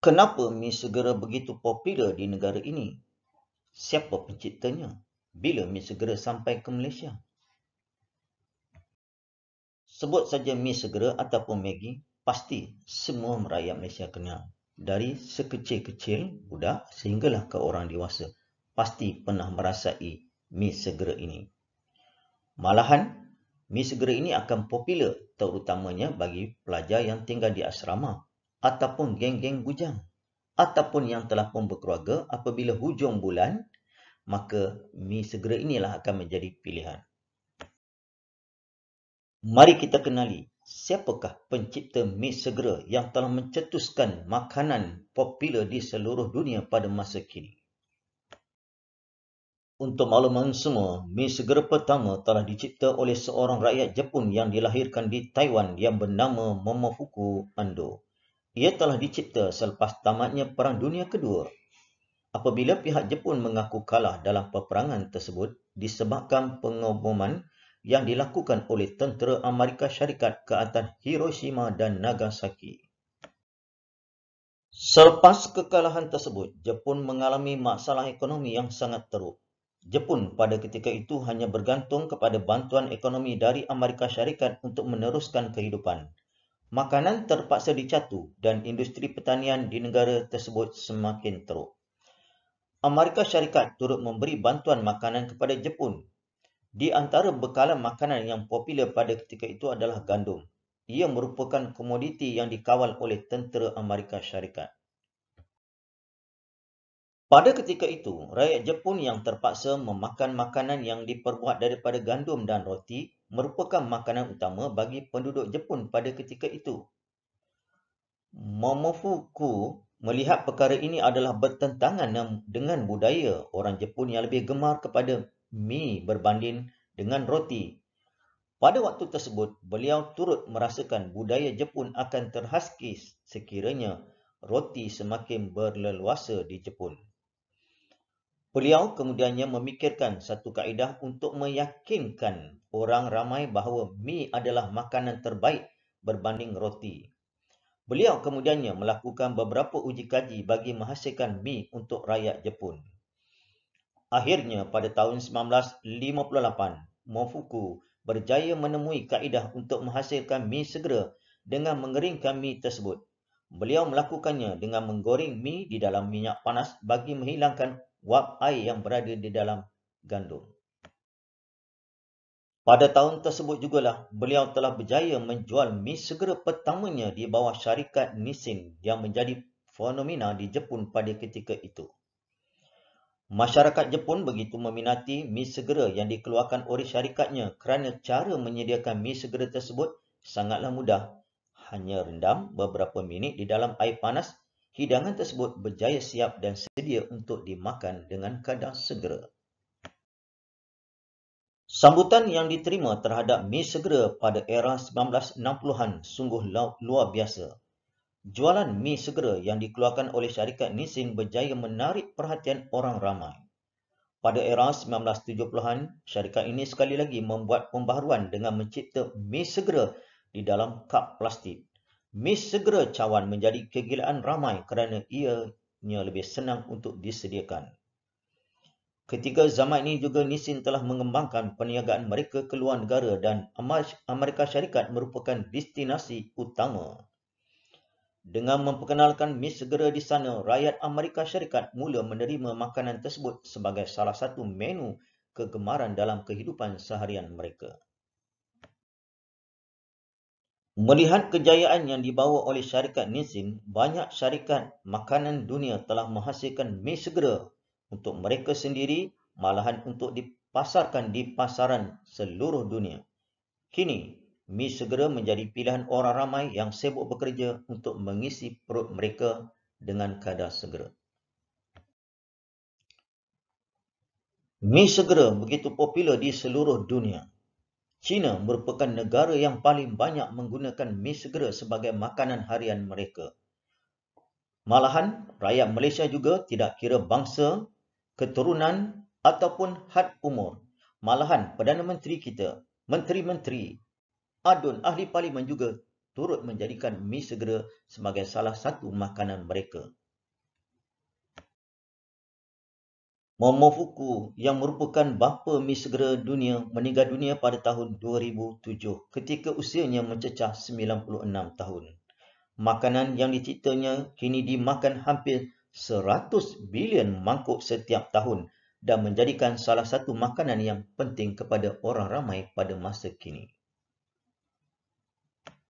Kenapa mi segera begitu popular di negara ini? Siapa penciptanya? Bila mi segera sampai ke Malaysia? Sebut saja mi segera ataupun Maggi, pasti semua merayap Malaysia kenal. Dari sekecil-kecil budak sehinggalah ke orang dewasa, pasti pernah merasai mi segera ini. Malahan, mi segera ini akan popular terutamanya bagi pelajar yang tinggal di asrama ataupun geng-geng bujang ataupun yang telah pun berkeluarga apabila hujung bulan maka mi segera inilah akan menjadi pilihan. Mari kita kenali siapakah pencipta mi segera yang telah mencetuskan makanan popular di seluruh dunia pada masa kini. Untuk makluman semua, mi segera pertama telah dicipta oleh seorang rakyat Jepun yang dilahirkan di Taiwan yang bernama Momofuku Ando. Ia telah dicipta selepas tamatnya Perang Dunia Kedua. Apabila pihak Jepun mengaku kalah dalam peperangan tersebut disebabkan pengoboman yang dilakukan oleh tentera Amerika Syarikat ke atas Hiroshima dan Nagasaki. Selepas kekalahan tersebut, Jepun mengalami masalah ekonomi yang sangat teruk. Jepun pada ketika itu hanya bergantung kepada bantuan ekonomi dari Amerika Syarikat untuk meneruskan kehidupan makanan terpaksa dicatu dan industri pertanian di negara tersebut semakin teruk. Amerika Syarikat turut memberi bantuan makanan kepada Jepun. Di antara bekalan makanan yang popular pada ketika itu adalah gandum. Ia merupakan komoditi yang dikawal oleh tentera Amerika Syarikat. Pada ketika itu, rakyat Jepun yang terpaksa memakan makanan yang diperbuat daripada gandum dan roti merupakan makanan utama bagi penduduk Jepun pada ketika itu. Momofuku melihat perkara ini adalah bertentangan dengan budaya orang Jepun yang lebih gemar kepada mie berbanding dengan roti. Pada waktu tersebut, beliau turut merasakan budaya Jepun akan terhaskis sekiranya roti semakin berleluasa di Jepun. Beliau kemudiannya memikirkan satu kaedah untuk meyakinkan orang ramai bahawa mi adalah makanan terbaik berbanding roti. Beliau kemudiannya melakukan beberapa uji kaji bagi menghasilkan mi untuk rakyat Jepun. Akhirnya pada tahun 1958, Mofuku berjaya menemui kaedah untuk menghasilkan mi segera dengan mengeringkan mi tersebut. Beliau melakukannya dengan menggoreng mi di dalam minyak panas bagi menghilangkan wap air yang berada di dalam gandum. Pada tahun tersebut jugalah, beliau telah berjaya menjual mi segera pertamanya di bawah syarikat Nissin yang menjadi fenomena di Jepun pada ketika itu. Masyarakat Jepun begitu meminati mi segera yang dikeluarkan oleh syarikatnya kerana cara menyediakan mi segera tersebut sangatlah mudah. Hanya rendam beberapa minit di dalam air panas Hidangan tersebut berjaya siap dan sedia untuk dimakan dengan kadar segera. Sambutan yang diterima terhadap mie segera pada era 1960-an sungguh luar biasa. Jualan mie segera yang dikeluarkan oleh syarikat Nissin berjaya menarik perhatian orang ramai. Pada era 1970-an, syarikat ini sekali lagi membuat pembaharuan dengan mencipta mie segera di dalam kap plastik. Miss segera cawan menjadi kegilaan ramai kerana ia lebih senang untuk disediakan. Ketika zaman ini juga Nissin telah mengembangkan perniagaan mereka ke luar negara dan Amerika Syarikat merupakan destinasi utama. Dengan memperkenalkan Miss segera di sana, rakyat Amerika Syarikat mula menerima makanan tersebut sebagai salah satu menu kegemaran dalam kehidupan seharian mereka. Melihat kejayaan yang dibawa oleh syarikat Nissin, banyak syarikat makanan dunia telah menghasilkan mie segera untuk mereka sendiri malahan untuk dipasarkan di pasaran seluruh dunia. Kini, mie segera menjadi pilihan orang ramai yang sibuk bekerja untuk mengisi perut mereka dengan kadar segera. Mie segera begitu popular di seluruh dunia. China merupakan negara yang paling banyak menggunakan mi segera sebagai makanan harian mereka. Malahan, rakyat Malaysia juga tidak kira bangsa, keturunan ataupun had umur. Malahan, Perdana Menteri kita, Menteri-Menteri, Adun Ahli Parlimen juga turut menjadikan mi segera sebagai salah satu makanan mereka. Momofuku yang merupakan bapa misegera dunia meninggal dunia pada tahun 2007 ketika usianya mencecah 96 tahun. Makanan yang diciptanya kini dimakan hampir 100 bilion mangkuk setiap tahun dan menjadikan salah satu makanan yang penting kepada orang ramai pada masa kini.